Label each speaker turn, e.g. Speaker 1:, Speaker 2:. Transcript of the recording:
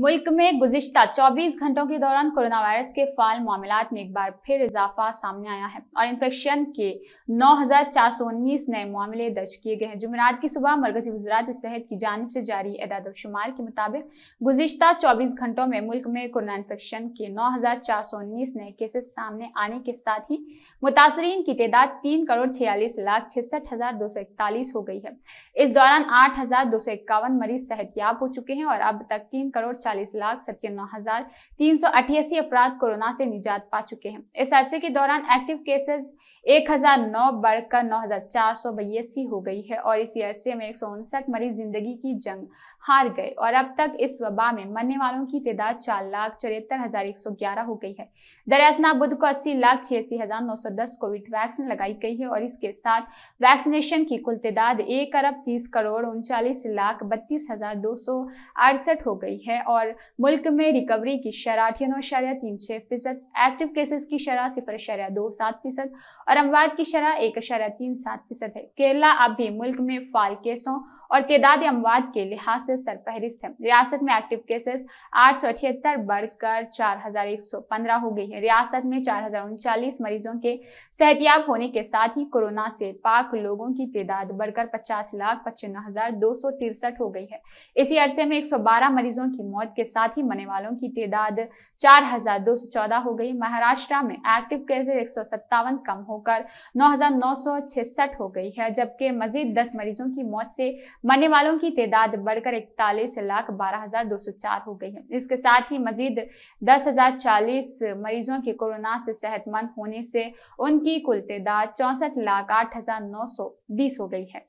Speaker 1: मुल्क में गुजशत 24 घंटों के दौरान कोरोना वायरस के फाल मामला में एक बार फिर इजाफा सामने आया है और इन्फेक्शन के नौ नए मामले दर्ज किए गए हैं जुमेरात की सुबह मरकजी वजरात सेहत की जानब से जारी शुमार के मुताबिक गुजशत 24 घंटों में मुल्क में कोरोना इन्फेक्शन के नौ नए केसेस सामने आने के साथ ही मुतासरीन की तादाद तीन करोड़ छियालीस लाख छिसठ हजार दो सौ इकतालीस हो गई है इस दौरान आठ हजार दो सौ इक्यावन मरीज सेहतियाब हो चुके हैं और अब तक तीन करोड़ चालीस लाख सत्तानवे हजार तीन सौ अठासी अपराध कोरोना से निजात पा चुके हैं इस अरसे के दौरान एक्टिव केसेस एक हजार नौ बढ़कर नौ हजार चार सौ बयासी हो गई है और इसी अरसे में एक सौ उनसठ मरीज जिंदगी की जंग हार गए और अब तक इस वबा में मरने वालों की तादाद चार लाख चौहत्तर हजार एक सौ ग्यारह हो गई है दरअसना बुद्ध को अस्सी लाख छियासी हजार नौ सौ दस कोविड वैक्सीन लगाई गई है और इसके साथ वैक्सीनेशन की कुल तादाद एक अरब तीस करोड़ उनचालीस लाख बत्तीस हजार दो सौ अड़सठ हो गई है और मुल्क में रिकवरी की शरह अठियान अशारिया तीन छः फीसद एक्टिव केसेस की शरह सिफर अशारिया दो सात फीसद और अमवात की शरह एक अशारिया तीन सात फीसद है केरला अब भी मुल्क में फाल केसों और तदाद अमवात के लिहाज से सरफहरिस्त है रियासत में एक्टिव केसेस आठ सौ अठहत्तर बढ़कर चार हजार एक सौ पंद्रह हो गई है रियासत में चार हजार उनचालीस मरीजों के सेहतियाब होने के साथ ही कोरोना से पाक लोगों की तदाद बढ़कर पचास लाख पचपन हजार दो सौ तिरसठ हो गई है इसी अरसे में एक सौ बारह मरीजों की मौत मौत के साथ ही मरने वालों की तादाद चार हो गई महाराष्ट्र में एक्टिव केसेज एक कम होकर नौ हो गई है जबकि मजीद दस मरीजों की मौत से मरने वालों की तादाद बढ़कर इकतालीस लाख बारह हो गई है इसके साथ ही मजीद दस मरीजों के कोरोना से सेहतमंद होने से उनकी कुल तादाद चौंसठ लाख आठ हजार नौ सौ बीस हो गई है